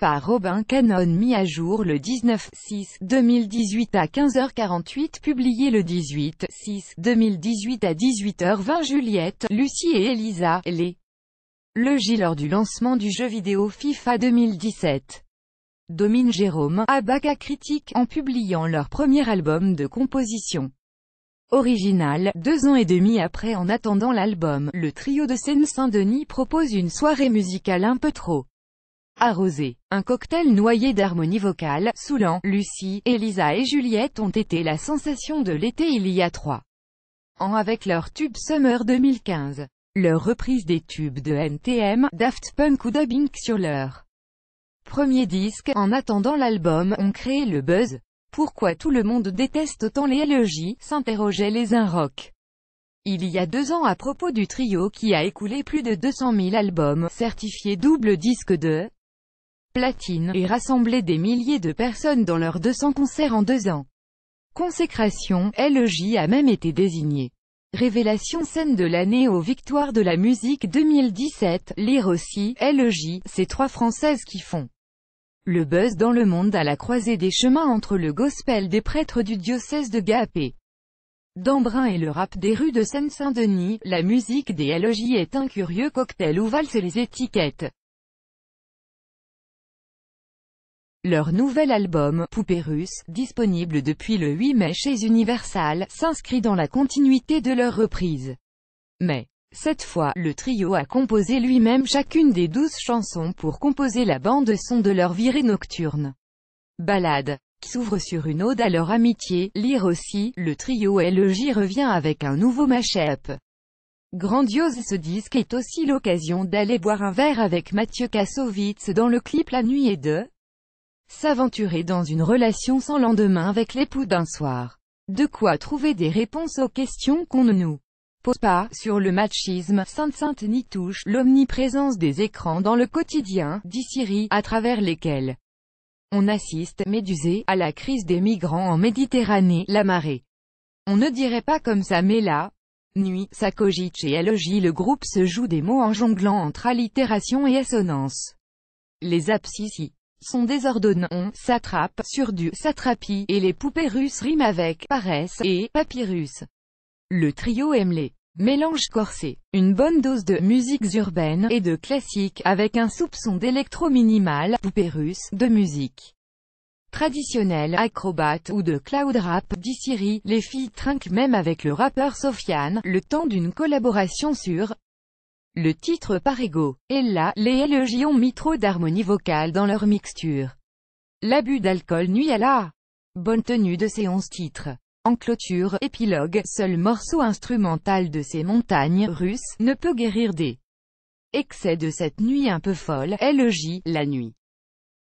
par Robin Cannon mis à jour le 19-6-2018 à 15h48 publié le 18-6-2018 à 18h20 Juliette, Lucie et Elisa, les logis lors du lancement du jeu vidéo FIFA 2017. Domine Jérôme, Abaca Critique, en publiant leur premier album de composition original, deux ans et demi après en attendant l'album, le trio de Seine-Saint-Denis propose une soirée musicale un peu trop Arrosé. Un cocktail noyé d'harmonie vocale, Soulan, Lucie, Elisa et Juliette ont été la sensation de l'été il y a trois ans avec leur tube Summer 2015. Leur reprise des tubes de NTM, Daft Punk ou Dubbing sur leur premier disque, en attendant l'album, ont créé le buzz. Pourquoi tout le monde déteste autant les LEJ s'interrogeaient les uns rock. Il y a deux ans à propos du trio qui a écoulé plus de 200 000 albums, certifiés double disque de platine, et rassembler des milliers de personnes dans leurs 200 concerts en deux ans. Consécration, LEJ a même été désigné. Révélation scène de l'année aux victoires de la musique 2017, lire aussi, LEJ, ces trois françaises qui font le buzz dans le monde à la croisée des chemins entre le gospel des prêtres du diocèse de Gapé. D'Embrun et le rap des rues de Seine-Saint-Denis, la musique des LEJ est un curieux cocktail où valsent les étiquettes. Leur nouvel album, Poupée disponible depuis le 8 mai chez Universal, s'inscrit dans la continuité de leur reprise. Mais, cette fois, le trio a composé lui-même chacune des douze chansons pour composer la bande-son de leur virée nocturne. Balade s'ouvre sur une ode à leur amitié, lire aussi, le trio J revient avec un nouveau mashup. Grandiose ce disque est aussi l'occasion d'aller boire un verre avec Mathieu Kassovitz dans le clip La Nuit et de s'aventurer dans une relation sans lendemain avec l'époux d'un soir. De quoi trouver des réponses aux questions qu'on ne nous pose pas, sur le machisme, Sainte-Sainte ni touche, l'omniprésence des écrans dans le quotidien, d'Issyrie, à travers lesquels on assiste, médusé, à la crise des migrants en Méditerranée, la marée. On ne dirait pas comme ça mais là, nuit, Sakogic et elogie. le groupe se joue des mots en jonglant entre allitération et assonance. Les abscissis son désordonne on sur du satrapie et les poupées russes riment avec paresse et papyrus. Le trio aime les mélanges corsés, une bonne dose de musiques urbaines et de classiques avec un soupçon d'électro minimal, poupées russes, de musique traditionnelle, acrobate ou de cloud rap, dit les filles trinquent même avec le rappeur Sofiane, le temps d'une collaboration sur le titre par ego. Et là, les élogions ont mis trop d'harmonie vocale dans leur mixture. L'abus d'alcool nuit à la bonne tenue de ces onze titres. En clôture, épilogue, seul morceau instrumental de ces montagnes russes ne peut guérir des excès de cette nuit un peu folle, élogie, la nuit.